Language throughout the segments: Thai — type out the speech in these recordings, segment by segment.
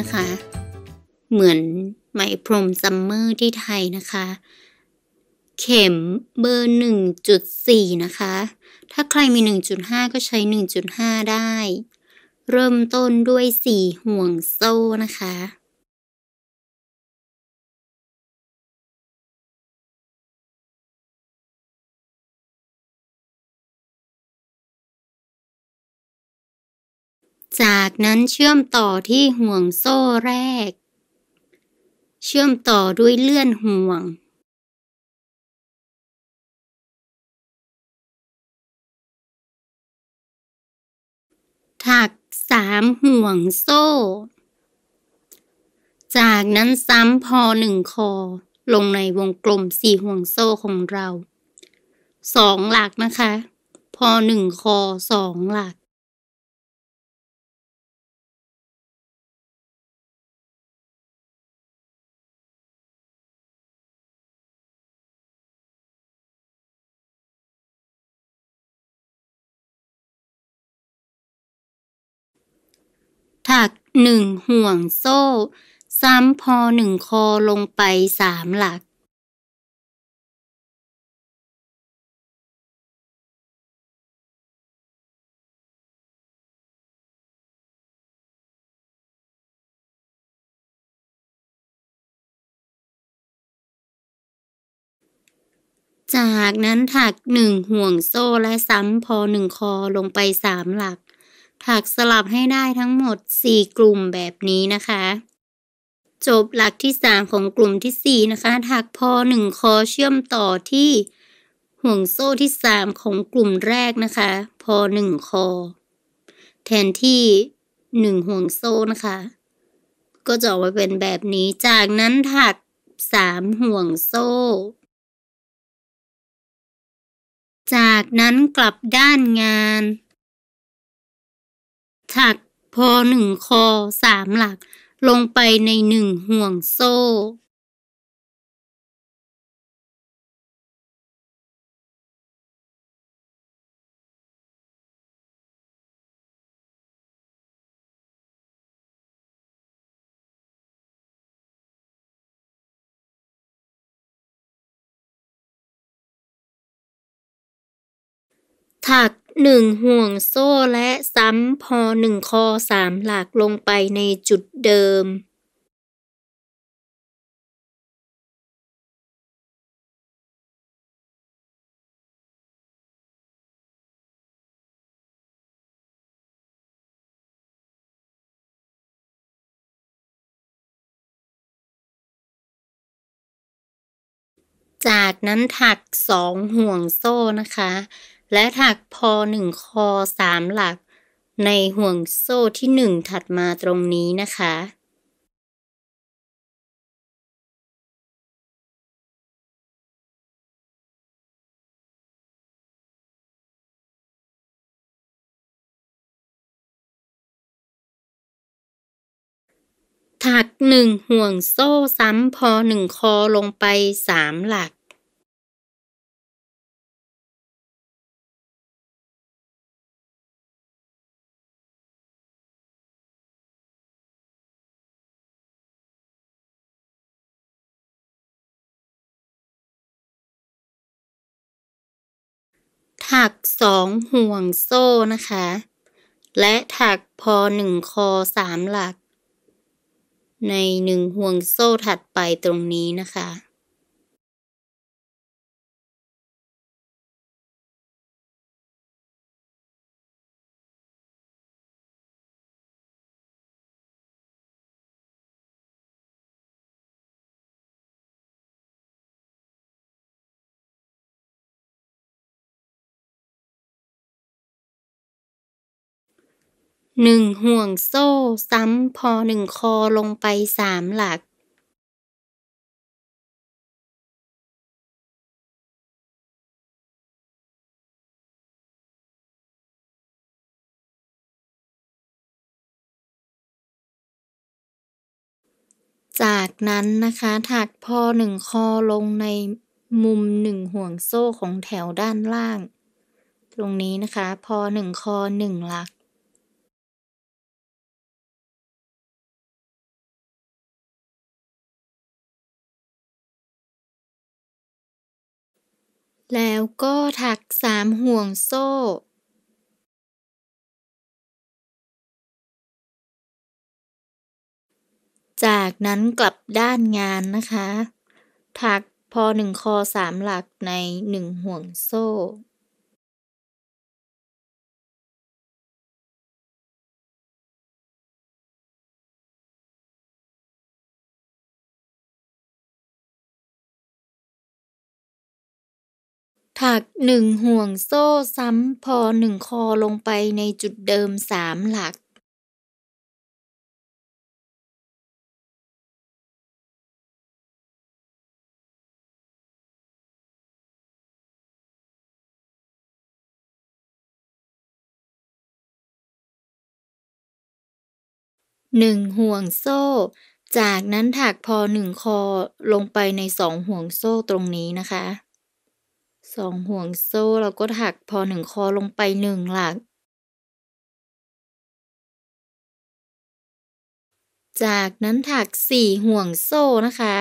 นะคะเหมือนไหมพรมซัมเมอร์ที่ไทยนะคะ เข็มเบอร์ 1.4 นะคะ ถ้าใครมี 1.5 ก็ใช้ 1.5 ได้ เริ่มต้นด้วย 4 ห่วงโซ่นะคะจากนั้นเชื่อมต่อที่ห่วงโซ่แรก เชื่อมต่อด้วยเลื่อนห่วง ถักสามห่วงโซ่ จากนั้นซ้ำพอหนึ่งคอลงในวงกลมสี่ห่วงโซ่ของเราสองหลักนะคะ พอหนึ่งคอสองหลักักหนึ่งห่วงโซ่ ซ้ำพอหนึ่งคอลงไปสามหลัก จากนั้นถักหนึ่งห่วงโซ่และซ้ำพอหนึ่งคอลงไปสามหลักถักสลับให้ได้ทั้งหมด4กลุ่มแบบนี้นะคะ จบหลักที่3ของกลุ่มที่4นะคะถักพอ1คอเชื่อมต่อที่ ห่วงโซ่ที่3ของกลุ่มแรกนะคะ พอ1คอ แทนที่1ห่วงโซ่นะคะก็จะออกมาเป็นแบบนี้จากนั้นถัก3ห่วงโซ่ จากนั้นกลับด้านงานถักพอหนึ่งคอสามหลักลงไปในหนึ่งห่วงโซ่ถักหนึ่งห่วงโซ่และซ้ำพอหนึ่งคอสามหลักลงไปในจุดเดิม จากนั้นถักสองห่วงโซ่นะคะและถักพอหนึ่งคอสามหลัก ในห่วงโซ่ที่หนึ่งถัดมาตรงนี้นะคะ ถักหนึ่งห่วงโซ่ซ้ำพอหนึ่งคอลงไปสามหลักถักสองห่วงโซ่นะคะ และถักพอหนึ่งคอสามหลัก ในหนึ่งห่วงโซ่ถัดไปตรงนี้นะคะหนึ่งห่วงโซ่ซ้ำพอหนึ่งคอลงไปสามหลัก จากนั้นนะคะถักพอหนึ่งคอลงในมุมหนึ่งห่วงโซ่ของแถวด้านล่าง ตรงนี้นะคะพอหนึ่งคอหนึ่งหลักแล้วก็ถักสามห่วงโซ่ จากนั้นกลับด้านงานนะคะ ถักพอหนึ่งคอสามหลักในหนึ่งห่วงโซ่ถักหนึ่งห่วงโซ่ซ้ำพอหนึ่งคอลงไปในจุดเดิมสามหลัก หนึ่งห่วงโซ่ จากนั้นถักพอหนึ่งคอลงไปในสองห่วงโซ่ตรงนี้นะคะสองห่วงโซ่เราก็ถักพอหนึ่งคอลงไปหนึ่งหลัก จากนั้นถักสี่ห่วงโซ่นะคะ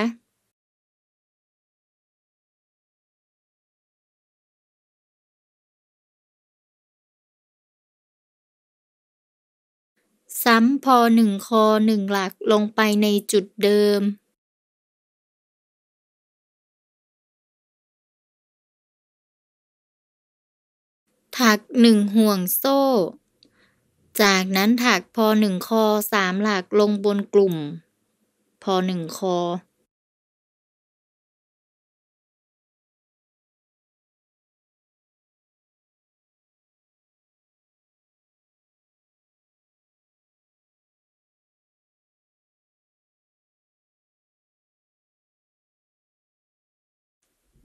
ซ้ำพอหนึ่งคอหนึ่งหลักลงไปในจุดเดิมถักหนึ่งห่วงโซ่ จากนั้นถักพอหนึ่งคอสามหลักลงบนกลุ่ม พอหนึ่งคอ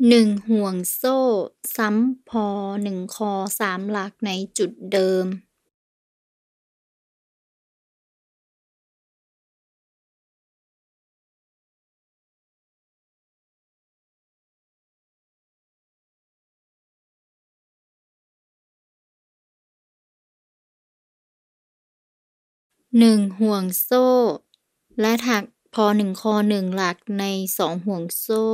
หนึ่งห่วงโซ่ ซ้ำพอหนึ่งคอสามหลักในจุดเดิม หนึ่งห่วงโซ่ และถักพอหนึ่งคอหนึ่งหลักในสองห่วงโซ่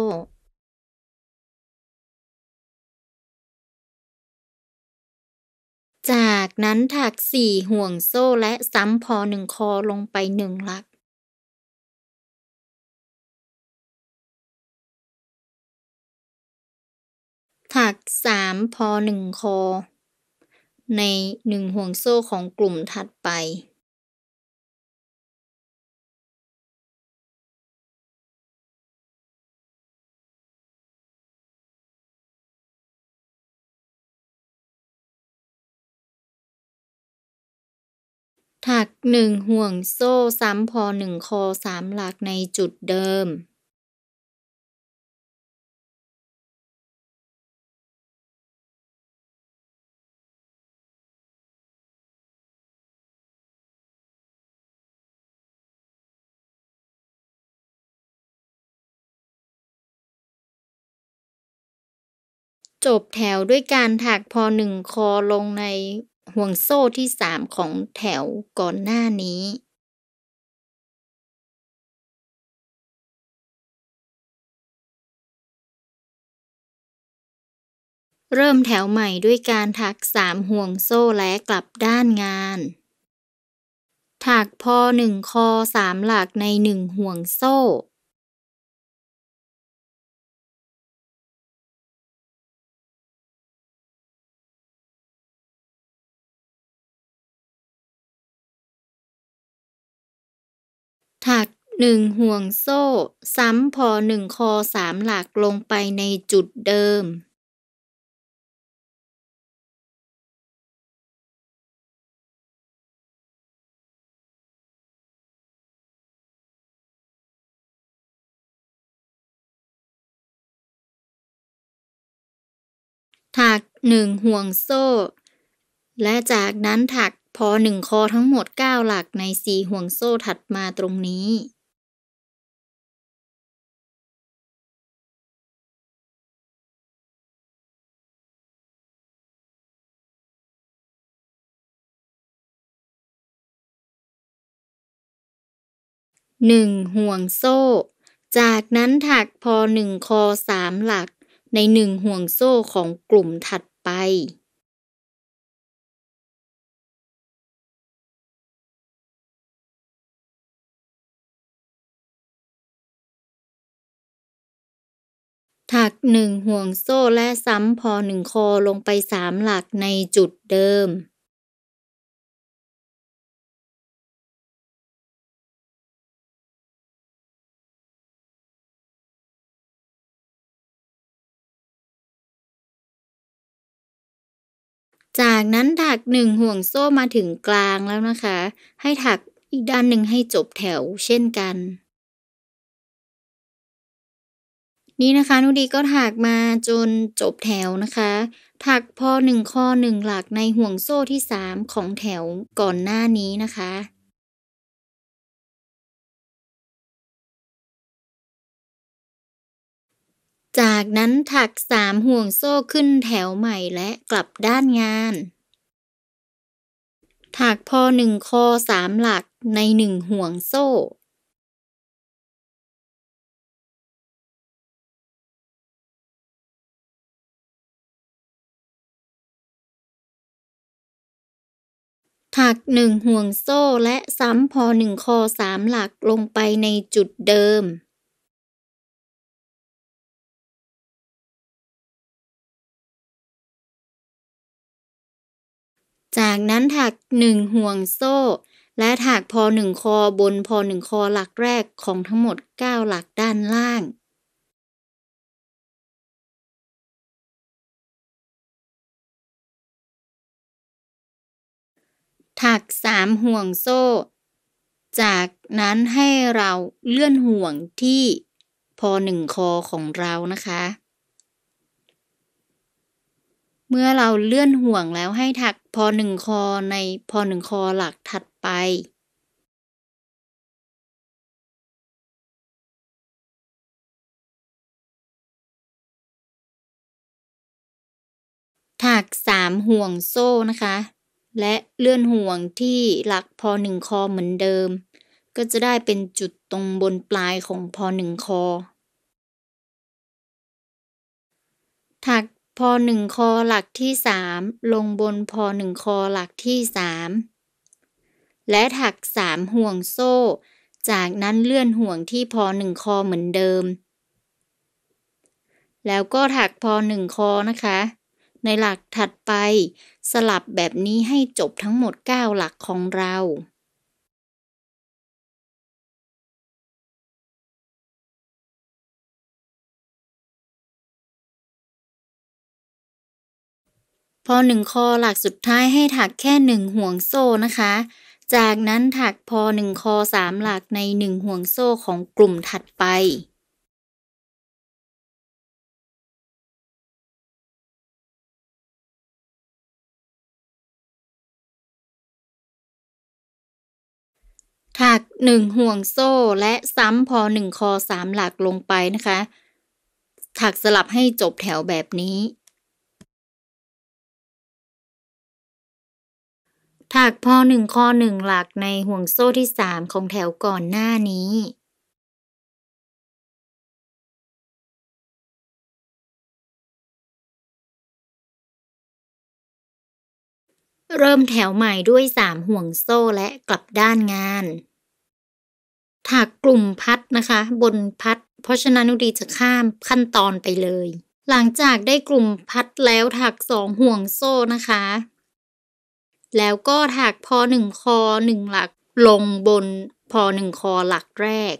จากนั้นถักสี่ห่วงโซ่และซ้ำพอหนึ่งคอลงไปหนึ่งหลัก ถักสามพอหนึ่งคอ ในหนึ่งห่วงโซ่ของกลุ่มถัดไปถักหนึ่งห่วงโซ่ซ้ำพอหนึ่งคอสามหลักในจุดเดิม จบแถวด้วยการถักพอหนึ่งคอลงในห่วงโซ่ที่สามของแถวก่อนหน้านี้ เริ่มแถวใหม่ด้วยการถักสามห่วงโซ่และกลับด้านงาน ถักพอหนึ่งคอสามหลักในหนึ่งห่วงโซ่ถักหนึ่งห่วงโซ่ ซ้ำพอหนึ่งคอสามหลักลงไปในจุดเดิม ถักหนึ่งห่วงโซ่ และจากนั้นถักพอหนึ่งคอทั้งหมด 9 หลักในสี่ห่วงโซ่ถัดมาตรงนี้หนึ่งห่วงโซ่ จากนั้นถักพอหนึ่งคอสามหลักในหนึ่งห่วงโซ่ของกลุ่มถัดไปถักหนึ่งห่วงโซ่และซ้ำพอหนึ่งคอลงไปสามหลักในจุดเดิม จากนั้นถักหนึ่งห่วงโซ่มาถึงกลางแล้วนะคะ ให้ถักอีกด้านหนึ่งให้จบแถวเช่นกันนี่นะคะนุดีก็ถักมาจนจบแถวนะคะ ถักพอหนึ่งข้อหนึ่งหลักในห่วงโซ่ที่สามของแถวก่อนหน้านี้นะคะ จากนั้นถักสามห่วงโซ่ขึ้นแถวใหม่และกลับด้านงาน ถักพอหนึ่งคอสามหลักในหนึ่งห่วงโซ่ถักหนึ่งห่วงโซ่และซ้ำพอหนึ่งคอสามหลักลงไปในจุดเดิม จากนั้นถักหนึ่งห่วงโซ่ และถักพอหนึ่งคอบนพอหนึ่งคอหลักแรกของทั้งหมด 9 หลักด้านล่างถักสามห่วงโซ่ จากนั้นให้เราเลื่อนห่วงที่พอหนึ่งคอของเรานะคะ เมื่อเราเลื่อนห่วงแล้วให้ถักพอหนึ่งคอในพอหนึ่งคอหลักถัดไป ถักสามห่วงโซ่นะคะและเลื่อนห่วงที่หลักพอหนึ่งคอเหมือนเดิม ก็จะได้เป็นจุดตรงบนปลายของพอหนึ่งคอ ถักพอหนึ่งคอหลักที่สามลงบนพอหนึ่งคอหลักที่สาม และถักสามห่วงโซ่ จากนั้นเลื่อนห่วงที่พอหนึ่งคอเหมือนเดิม แล้วก็ถักพอหนึ่งคอนะคะในหลักถัดไป สลับแบบนี้ให้จบทั้งหมด9หลักของเรา พอหนึ่งคอหลักสุดท้ายให้ถักแค่หนึ่งห่วงโซ่นะคะ จากนั้นถักพอหนึ่งคอสามหลักในหนึ่งห่วงโซ่ของกลุ่มถัดไปถักหนึ่งห่วงโซ่และซ้ำพอหนึ่งคอสามหลักลงไปนะคะ ถักสลับให้จบแถวแบบนี้ ถักพอหนึ่งคอหนึ่งหลักในห่วงโซ่ที่สามของแถวก่อนหน้านี้เริ่มแถวใหม่ด้วยสามห่วงโซ่และกลับด้านงาน ถักกลุ่มพัดนะคะ บนพัดเพราะฉะนั้นนุดีจะข้ามขั้นตอนไปเลย หลังจากได้กลุ่มพัดแล้วถักสองห่วงโซ่นะคะ แล้วก็ถักพอหนึ่งคอหนึ่งหลักลงบนพอหนึ่งคอหลักแรก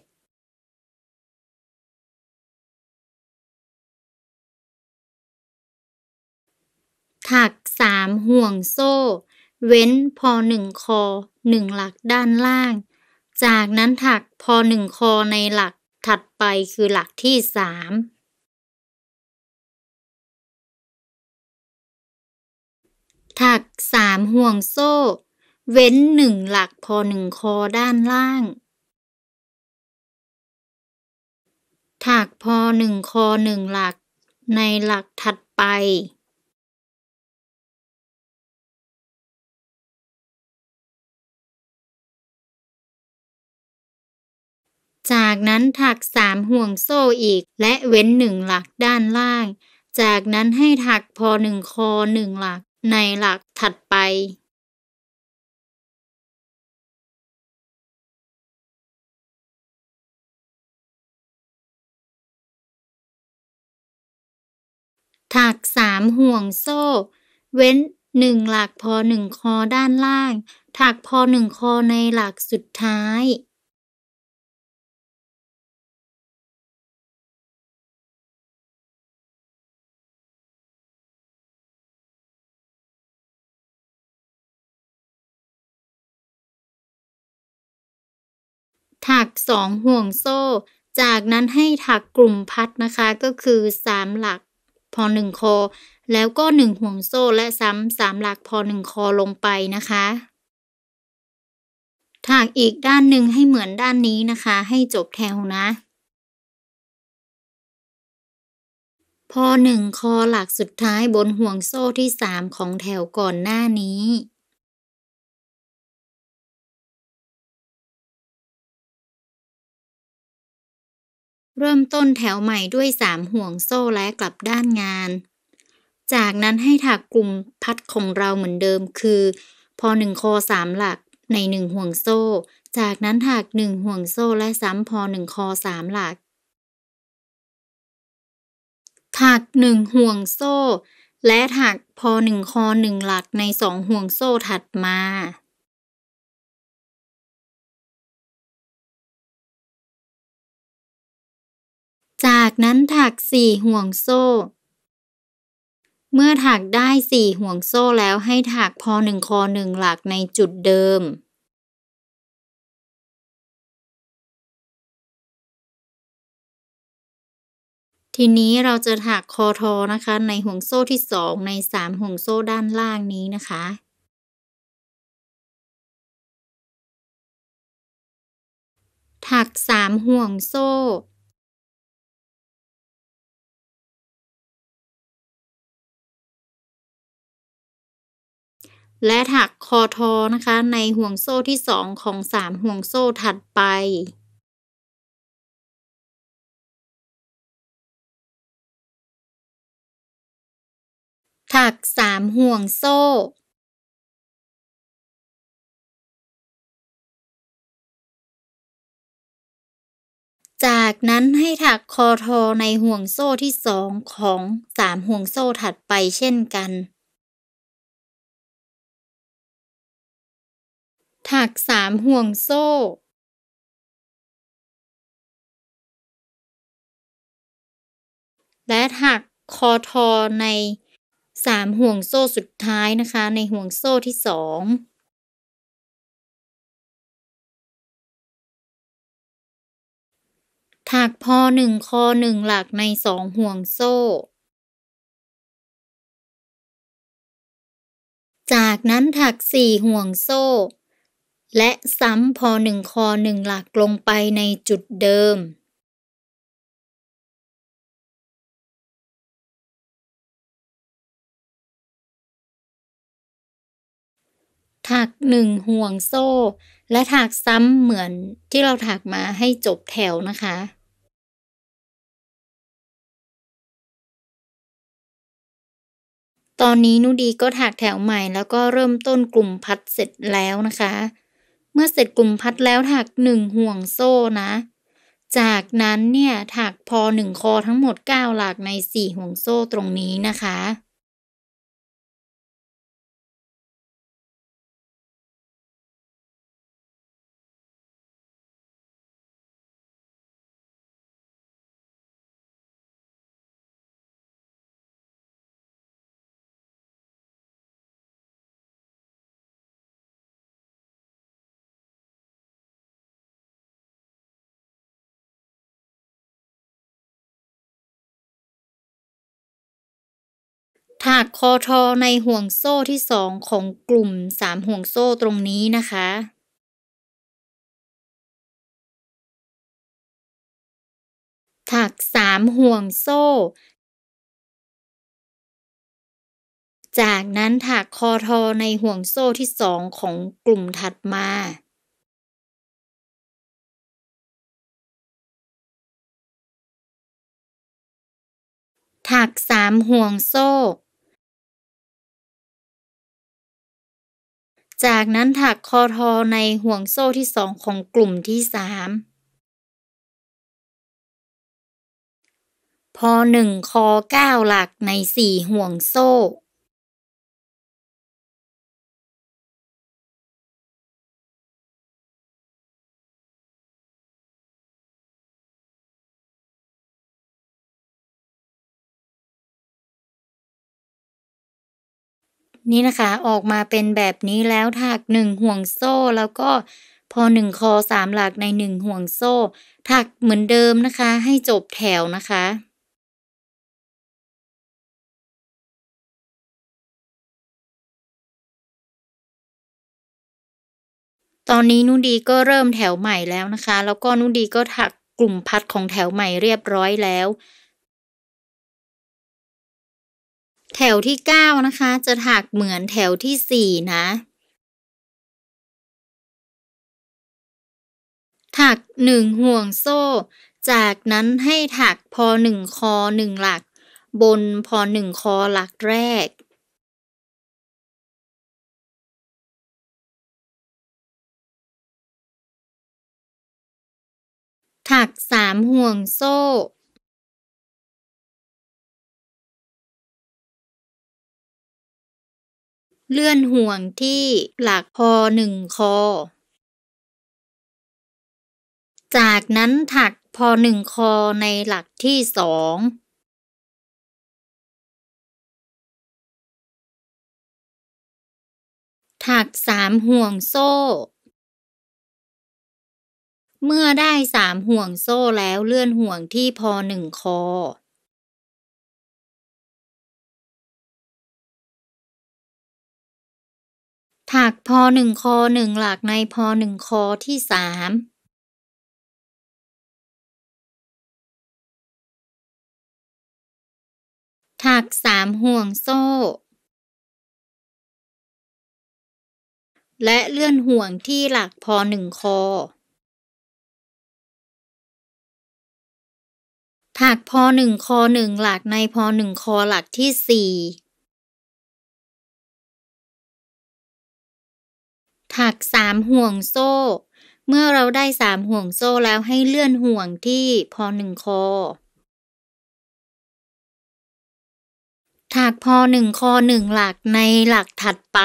ถักามห่วงโซ่ เว้นพอหนึ่งคอหนึ่งหลักด้านล่าง จากนั้นถักพอหนึ่งคอในหลักถัดไปคือหลักที่สามถักสามห่วงโซ่ เว้นหนึ่งหลักพอหนึ่งคอด้านล่าง ถักพอหนึ่งคอหนึ่งหลักในหลักถัดไปจากนั้นถักสามห่วงโซ่อีกและเว้นหนึ่งหลักด้านล่าง จากนั้นให้ถักพอหนึ่งคอหนึ่งหลักในหลักถัดไป ถักสามห่วงโซ่ เว้นหนึ่งหลักพอหนึ่งคอด้านล่าง ถักพอหนึ่งคอในหลักสุดท้ายถักสองห่วงโซ่ จากนั้นให้ถักกลุ่มพัดนะคะก็คือสามหลัก พอหนึ่งคอ แล้วก็หนึ่งห่วงโซ่และซ้ำสามหลักพอหนึ่งคอลงไปนะคะ ถักอีกด้านหนึ่งให้เหมือนด้านนี้นะคะ ให้จบแถวนะ พอหนึ่งคอหลักสุดท้ายบนห่วงโซ่ที่สามของแถวก่อนหน้านี้เริ่มต้นแถวใหม่ด้วยสามห่วงโซ่และกลับด้านงาน จากนั้นให้ถักกลุ่มพัดของเราเหมือนเดิมคือ พอหนึ่งคอสามหลักในหนึ่งห่วงโซ่ จากนั้นถักหนึ่งห่วงโซ่และซ้ำพอหนึ่งคอสามหลัก ถักหนึ่งห่วงโซ่และถักพอหนึ่งคอหนึ่งหลักในสองห่วงโซ่ถัดมาากนั้นถักสี่ห่วงโซ่ เมื่อถักได้สี่ห่วงโซ่แล้วให้ถักพอหนึ่งคอหนึ่งหลักในจุดเดิม ทีนี้เราจะถักคอทอนะคะในห่วงโซ่ที่สองในสามห่วงโซ่ด้านล่างนี้นะคะ ถักสามห่วงโซ่และถักคอทอนะคะ ในห่วงโซ่ที่ 2 ของ 3 ห่วงโซ่ถัดไป ถัก 3 ห่วงโซ่ จากนั้นให้ถักคอทอในห่วงโซ่ที่สองของสามห่วงโซ่ถัดไปเช่นกันักสามห่วงโซ่ และหักคอทอในสามห่วงโซ่สุดท้ายนะคะในห่วงโซ่ที่สองถักพอหนึ่งคอหนึ่งหลักในสองห่วงโซ่ จากนั้นถักสี่ห่วงโซ่และซ้ำพอหนึ่งคอหนึ่งหลักลงไปในจุดเดิม ถักหนึ่งห่วงโซ่ และถักซ้ำเหมือนที่เราถักมาให้จบแถวนะคะ ตอนนี้นุดีก็ถักแถวใหม่แล้วก็เริ่มต้นกลุ่มพัดเสร็จแล้วนะคะเมื่อเสร็จกลุ่มพัดแล้วถักหนึ่งห่วงโซ่นะ จากนั้นเนี่ยถักพอหนึ่งคอทั้งหมด9หลักใน4ห่วงโซ่ตรงนี้นะคะถาดคอทอในห่วงโซ่ที่สองของกลุ่มสามห่วงโซ่ตรงนี้นะคะ ถักสามห่วงโซ่ จากนั้นถักคอทอในห่วงโซ่ที่สองของกลุ่มถัดมา ถักสามห่วงโซ่จากนั้นถักคอทอในห่วงโซ่ที่สองของกลุ่มที่สามพอหนึ่งคอเก้าหลักในสี่ห่วงโซ่นี่นะคะออกมาเป็นแบบนี้แล้วถักหนึ่งห่วงโซ่แล้วก็พอหนึ่งคอสามหลักในหนึ่งห่วงโซ่ ถักเหมือนเดิมนะคะให้จบแถวนะคะ ตอนนี้นุ่นดีก็เริ่มแถวใหม่แล้วนะคะ แล้วก็นุ่นดีก็ถักกลุ่มพัดของแถวใหม่เรียบร้อยแล้วแถวที่9นะคะ จะถักเหมือนแถวที่4นะ ถัก1ห่วงโซ่ จากนั้นให้ถักพอ1คอ1หลัก บนพอ1คอหลักแรก ถัก3ห่วงโซ่เลื่อนห่วงที่หลักพอหนึ่งคอ จากนั้นถักพอหนึ่งคอในหลักที่สอง ถักสามห่วงโซ่ เมื่อได้สามห่วงโซ่แล้วเลื่อนห่วงที่พอหนึ่งคอหักพอหนึ่งคอหนึ่งหลักในพอหนึ่งคอที่สาม ถักสามห่วงโซ่ และเลื่อนห่วงที่หลักพอหนึ่งคอ ถักพอหนึ่งคอหนึ่งหลักในพอหนึ่งคอหลักที่สี่ถักสามห่วงโซ่ เมื่อเราได้สามห่วงโซ่แล้วให้เลื่อนห่วงที่พอหนึ่งคอ ถักพอหนึ่งคอหนึ่งหลักในหลักถัดไป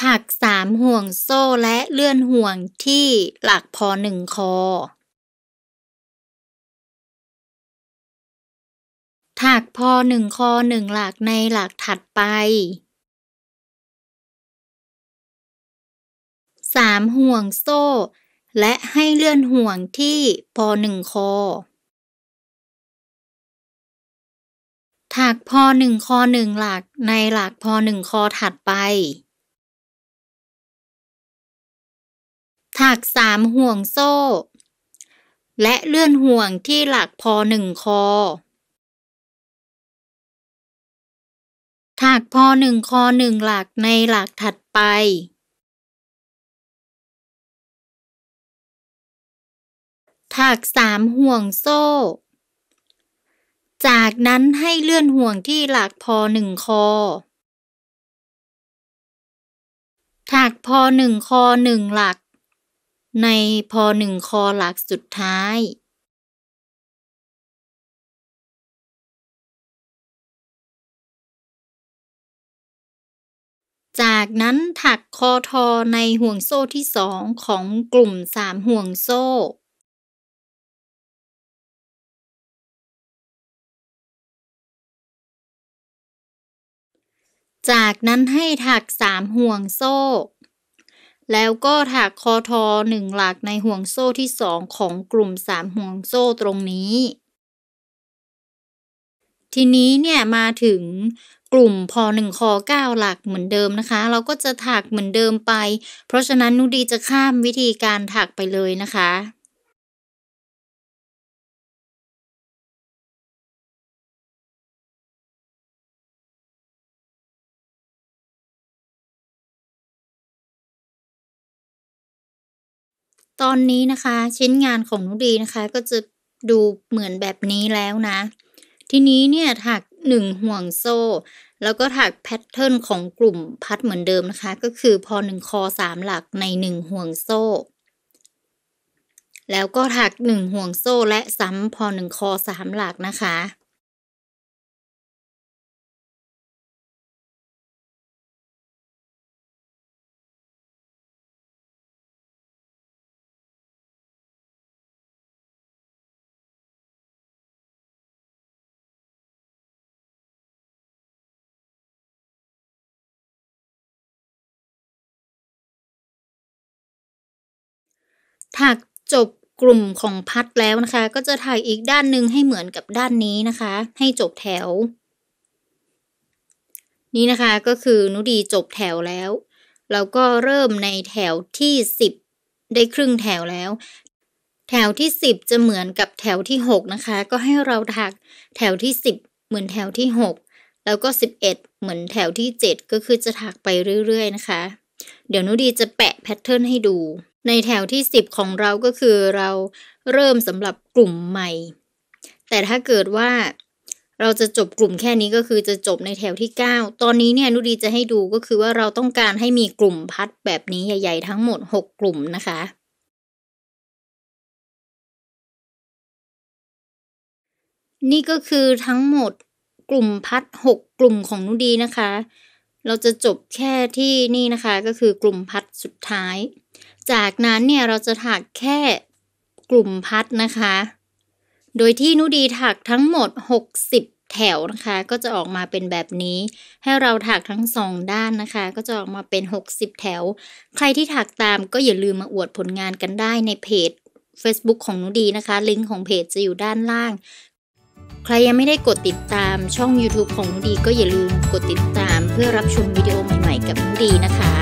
ถักสามห่วงโซ่และเลื่อนห่วงที่หลักพอหนึ่งคอถักพอหนึ่งคอหนึ่งหลักในหลักถัดไป สามห่วงโซ่ และให้เลื่อนห่วงที่พอหนึ่งคอ ถักพอหนึ่งคอหนึ่งหลักในหลักพอหนึ่งคอถัดไป ถักสามห่วงโซ่ และเลื่อนห่วงที่หลักพอหนึ่งคอถักพอหนึ่งคอหนึ่งหลักในหลักถัดไป ถักสามห่วงโซ่ จากนั้นให้เลื่อนห่วงที่หลักพอหนึ่งคอถักพอหนึ่งคอหนึ่งหลัก ในพอหนึ่งคอหลักสุดท้ายจากนั้นถักคอทอในห่วงโซ่ที่สองของกลุ่มสามห่วงโซ่ จากนั้นให้ถักสามห่วงโซ่ แล้วก็ถักคอทอหนึ่งหลักในห่วงโซ่ที่สองของกลุ่มสามห่วงโซ่ตรงนี้ ทีนี้เนี่ยมาถึงลุ่มพอ1คอ9หลักเหมือนเดิมนะคะ เราก็จะถักเหมือนเดิมไป เพราะฉะนั้นนุดีจะข้ามวิธีการถักไปเลยนะคะ ตอนนี้นะคะชิ้นงานของนุดีนะคะก็จะดูเหมือนแบบนี้แล้วนะ ทีนี้เนี่ย ถักหนึ่งห่วงโซ่ แล้วก็ถักแพทเทิร์นของกลุ่มพัดเหมือนเดิมนะคะ ก็คือพอหนึ่งคอสามหลักในหนึ่งห่วงโซ่ แล้วก็ถักหนึ่งห่วงโซ่และซ้ำพอหนึ่งคอสามหลักนะคะถักจบกลุ่มของพัดแล้วนะคะ ก็จะถักอีกด้านหนึ่งให้เหมือนกับด้านนี้นะคะ ให้จบแถว นี่นะคะก็คือนุดีจบแถวแล้ว เราก็เริ่มในแถวที่ 10 ได้ครึ่งแถวแล้ว แถวที่ 10 จะเหมือนกับแถวที่6นะคะก็ให้เราถักแถวที่ 10 เหมือนแถวที่ 6 แล้วก็ 11 เหมือนแถวที่ 7 ก็คือจะถักไปเรื่อยๆนะคะ เดี๋ยว นุดีจะแปะแพทเทิร์นให้ดูในแถวที่10ของเราก็คือเราเริ่มสำหรับกลุ่มใหม่ แต่ถ้าเกิดว่าเราจะจบกลุ่มแค่นี้ก็คือจะจบในแถวที่ 9 ตอนนี้เนี่ยนุดีจะให้ดูก็คือว่าเราต้องการให้มีกลุ่มพัดแบบนี้ใหญ่ๆทั้งหมด 6 กลุ่มนะคะ นี่ก็คือทั้งหมดกลุ่มพัด 6 กลุ่มของนุดีนะคะเราจะจบแค่ที่นี่นะคะก็คือกลุ่มพัดสุดท้าย จากนั้นเนี่ยเราจะถักแค่กลุ่มพัดนะคะ โดยที่นุดีถักทั้งหมด 60 แถวนะคะ ก็จะออกมาเป็นแบบนี้ ให้เราถักทั้งสองด้านนะคะ ก็จะออกมาเป็น 60 แถว ใครที่ถักตามก็อย่าลืมมาอวดผลงานกันได้ในเพจ Facebook ของนุดีนะคะลิงก์ของเพจจะอยู่ด้านล่าง ใครยังไม่ได้กดติดตามช่อง YouTube ของนุดีก็อย่าลืมกดติดตามพื่อรับชมวิดีโอใหม่ ๆ กับน้องดีนะคะ